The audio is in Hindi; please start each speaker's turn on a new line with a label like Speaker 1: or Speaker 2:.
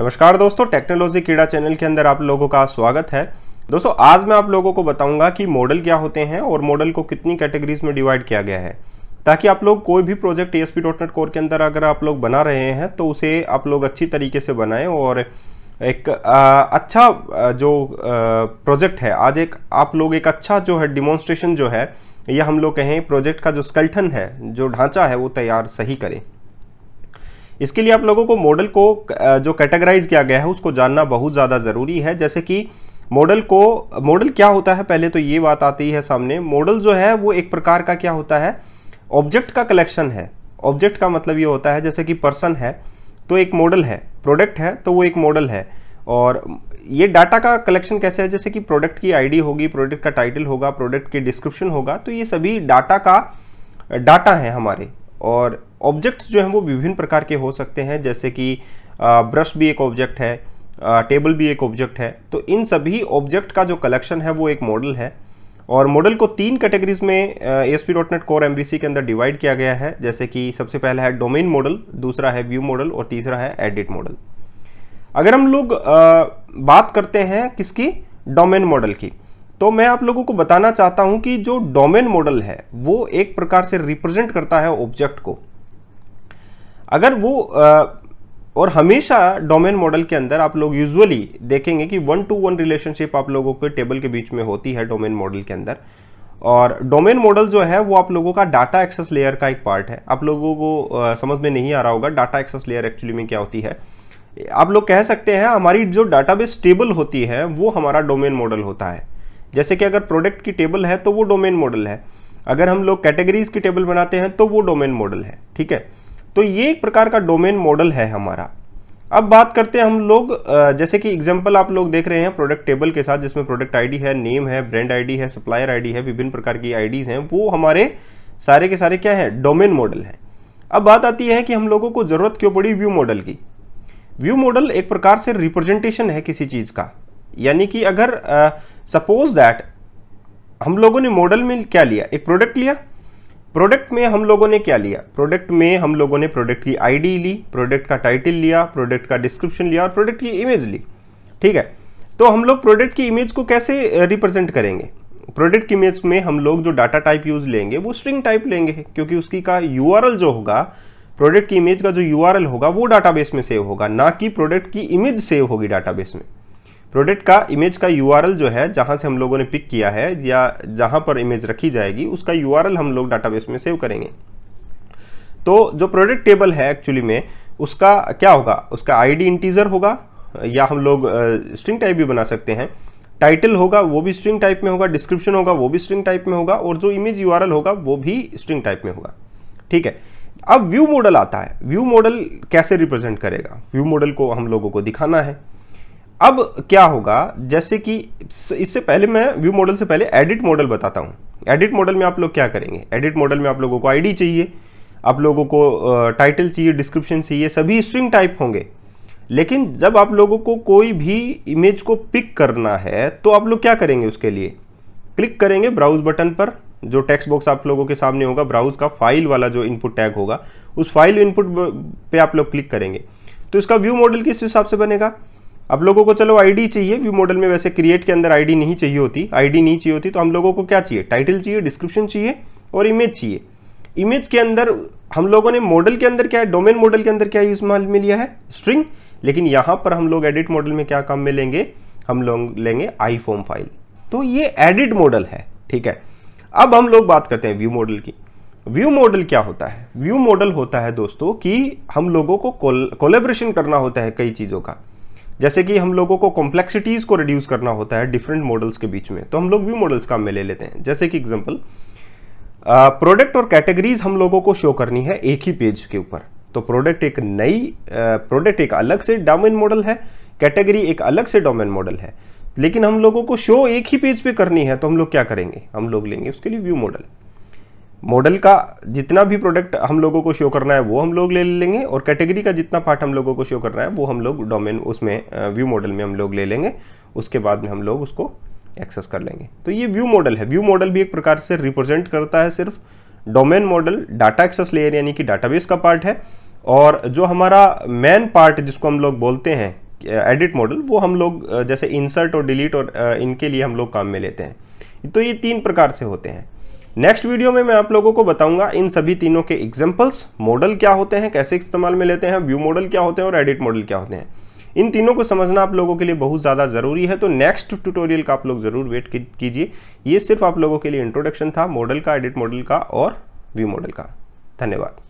Speaker 1: नमस्कार दोस्तों टेक्नोलॉजी कीड़ा चैनल के अंदर आप लोगों का स्वागत है दोस्तों आज मैं आप लोगों को बताऊंगा कि मॉडल क्या होते हैं और मॉडल को कितनी कैटेगरीज में डिवाइड किया गया है ताकि आप लोग कोई भी project S P dot net core के अंदर अगर आप लोग बना रहे हैं तो उसे आप लोग अच्छी तरीके से बनाएं और एक आ, अच्छा जो प्रोजेक्ट है आज एक आप लोग एक अच्छा जो है डिमॉन्स्ट्रेशन जो है या हम लोग कहें प्रोजेक्ट का जो स्कल्टन है जो ढांचा है वो तैयार सही करें इसके लिए आप लोगों को मॉडल को जो कैटेगराइज किया गया है उसको जानना बहुत ज़्यादा ज़रूरी है जैसे कि मॉडल को मॉडल क्या होता है पहले तो ये बात आती है सामने मॉडल जो है वो एक प्रकार का क्या होता है ऑब्जेक्ट का कलेक्शन है ऑब्जेक्ट का मतलब ये होता है जैसे कि पर्सन है तो एक मॉडल है प्रोडक्ट है तो वो एक मॉडल है और ये डाटा का कलेक्शन कैसे है जैसे कि प्रोडक्ट की आईडी होगी प्रोडक्ट का टाइटल होगा प्रोडक्ट की डिस्क्रिप्शन होगा तो ये सभी डाटा का डाटा है हमारे और ऑब्जेक्ट्स जो हैं वो विभिन्न प्रकार के हो सकते हैं जैसे कि ब्रश भी एक ऑब्जेक्ट है टेबल भी एक ऑब्जेक्ट है तो इन सभी ऑब्जेक्ट का जो कलेक्शन है वो एक मॉडल है और मॉडल को तीन कैटेगरीज में S P dot net core M के अंदर डिवाइड किया गया है जैसे कि सबसे पहला है डोमेन मॉडल दूसरा है व्यू मॉडल और तीसरा है एडिट मॉडल अगर हम लोग बात करते हैं किसकी डोमेन मॉडल की तो मैं आप लोगों को बताना चाहता हूं कि जो डोमेन मॉडल है वो एक प्रकार से रिप्रेजेंट करता है ऑब्जेक्ट को अगर वो आ, और हमेशा डोमेन मॉडल के अंदर आप लोग यूजुअली देखेंगे कि वन टू वन रिलेशनशिप आप लोगों के टेबल के बीच में होती है डोमेन मॉडल के अंदर और डोमेन मॉडल जो है वो आप लोगों का डाटा एक्सेस लेयर का एक पार्ट है आप लोगों को आ, समझ में नहीं आ रहा होगा डाटा एक्सेस लेयर एक्चुअली में क्या होती है आप लोग कह सकते हैं हमारी जो डाटाबेस टेबल होती है वो हमारा डोमेन मॉडल होता है जैसे कि अगर प्रोडक्ट की टेबल है तो वो डोमेन मॉडल है अगर हम लोग कैटेगरीज की टेबल बनाते हैं तो वो डोमेन मॉडल है ठीक है तो ये एक प्रकार का डोमेन मॉडल है हमारा अब बात करते हैं हम लोग जैसे कि एग्जाम्पल आप लोग देख रहे हैं प्रोडक्ट टेबल के साथ जिसमें प्रोडक्ट आईडी है नेम है ब्रांड आईडी है सप्लायर आईडी है विभिन्न प्रकार की आईडीज हैं वो हमारे सारे के सारे क्या है डोमेन मॉडल है अब बात आती है कि हम लोगों को ज़रूरत क्यों पड़ी व्यू मॉडल की व्यू मॉडल एक प्रकार से रिप्रेजेंटेशन है किसी चीज़ का यानी कि अगर सपोज दैट हम लोगों ने मॉडल में क्या लिया एक प्रोडक्ट लिया प्रोडक्ट में हम लोगों ने क्या लिया प्रोडक्ट में हम लोगों ने प्रोडक्ट की आईडी ली प्रोडक्ट का टाइटल लिया प्रोडक्ट का डिस्क्रिप्शन लिया और प्रोडक्ट की इमेज ली ठीक है तो हम लोग प्रोडक्ट की इमेज को कैसे रिप्रेजेंट करेंगे प्रोडक्ट की इमेज में हम लोग जो डाटा टाइप यूज लेंगे वो स्ट्रिंग टाइप लेंगे क्योंकि उसकी का यू जो होगा प्रोडक्ट की इमेज का जो यू होगा वो डाटाबेस में सेव होगा ना कि प्रोडक्ट की इमेज सेव होगी डाटाबेस में प्रोडक्ट का इमेज का यू जो है जहाँ से हम लोगों ने पिक किया है या जहाँ पर इमेज रखी जाएगी उसका यू हम लोग डाटाबेस में सेव करेंगे तो जो प्रोडक्ट टेबल है एक्चुअली में उसका क्या होगा उसका आईडी इंटीजर होगा या हम लोग स्ट्रिंग टाइप भी बना सकते हैं टाइटल होगा वो भी स्ट्रिंग टाइप में होगा डिस्क्रिप्शन होगा वो भी स्ट्रिंग टाइप में होगा और जो इमेज यू होगा वो भी स्ट्रिंग टाइप में होगा ठीक है अब व्यू मॉडल आता है व्यू मॉडल कैसे रिप्रेजेंट करेगा व्यू मॉडल को हम लोगों को दिखाना है अब क्या होगा जैसे कि इससे पहले मैं व्यू मॉडल से पहले एडिट मॉडल बताता हूँ एडिट मॉडल में आप लोग क्या करेंगे एडिट मॉडल में आप लोगों को आईडी चाहिए आप लोगों को टाइटल चाहिए डिस्क्रिप्शन चाहिए सभी स्ट्रिंग टाइप होंगे लेकिन जब आप लोगों को कोई भी इमेज को पिक करना है तो आप लोग क्या करेंगे उसके लिए क्लिक करेंगे ब्राउज बटन पर जो टेक्स्ट बॉक्स आप लोगों के सामने होगा ब्राउज का फाइल वाला जो इनपुट टैग होगा उस फाइल इनपुट पे आप लोग क्लिक करेंगे तो इसका व्यू मॉडल किस हिसाब से बनेगा अब लोगों को चलो आईडी चाहिए व्यू मॉडल में वैसे क्रिएट के अंदर आईडी नहीं चाहिए होती आईडी नहीं चाहिए होती तो हम लोगों को क्या चाहिए टाइटल चाहिए डिस्क्रिप्शन चाहिए और इमेज चाहिए इमेज के अंदर हम लोगों ने मॉडल के अंदर क्या है डोमेन मॉडल के अंदर क्या यूज में लिया है स्ट्रिंग लेकिन यहां पर हम लोग एडिट मॉडल में क्या काम में लेंगे हम लोग लेंगे आई फॉर्म फाइल तो ये एडिट मॉडल है ठीक है अब हम लोग बात करते हैं व्यू मॉडल की व्यू मॉडल क्या होता है व्यू मॉडल होता है दोस्तों कि हम लोगों को कोलेब्रेशन करना होता है कई चीज़ों का जैसे कि हम लोगों को कॉम्प्लेक्सिटीज़ को रिड्यूस करना होता है डिफरेंट मॉडल्स के बीच में तो हम लोग व्यू मॉडल्स काम में ले लेते हैं जैसे कि एग्जाम्पल प्रोडक्ट और कैटेगरीज हम लोगों को शो करनी है एक ही पेज के ऊपर तो प्रोडक्ट एक नई प्रोडक्ट एक अलग से डोमेन मॉडल है कैटेगरी एक अलग से डोमेन मॉडल है लेकिन हम लोगों को शो एक ही पेज पे करनी है तो हम लोग क्या करेंगे हम लोग लेंगे उसके लिए व्यू मॉडल मॉडल का जितना भी प्रोडक्ट हम लोगों को शो करना है वो हम लोग ले लेंगे और कैटेगरी का जितना पार्ट हम लोगों को शो करना है वो हम लोग डोमेन उसमें व्यू मॉडल में हम लोग ले लेंगे उसके बाद में हम लोग उसको एक्सेस कर लेंगे तो ये व्यू मॉडल है व्यू मॉडल भी एक प्रकार से रिप्रेजेंट करता है सिर्फ domain model data access layer यानी कि डाटाबेस का पार्ट है और जो हमारा मेन पार्ट जिसको हम लोग बोलते हैं एडिट मॉडल वो हम लोग जैसे इंसर्ट और डिलीट और इनके लिए हम लोग काम में लेते हैं तो ये तीन प्रकार से होते हैं नेक्स्ट वीडियो में मैं आप लोगों को बताऊंगा इन सभी तीनों के एग्जाम्पल्स मॉडल क्या होते हैं कैसे इस्तेमाल में लेते हैं व्यू मॉडल क्या होते हैं और एडिट मॉडल क्या होते हैं इन तीनों को समझना आप लोगों के लिए बहुत ज़्यादा ज़रूरी है तो नेक्स्ट ट्यूटोरियल का आप लोग ज़रूर वेट कीजिए ये सिर्फ आप लोगों के लिए इंट्रोडक्शन था मॉडल का एडिट मॉडल का और व्यू मॉडल का धन्यवाद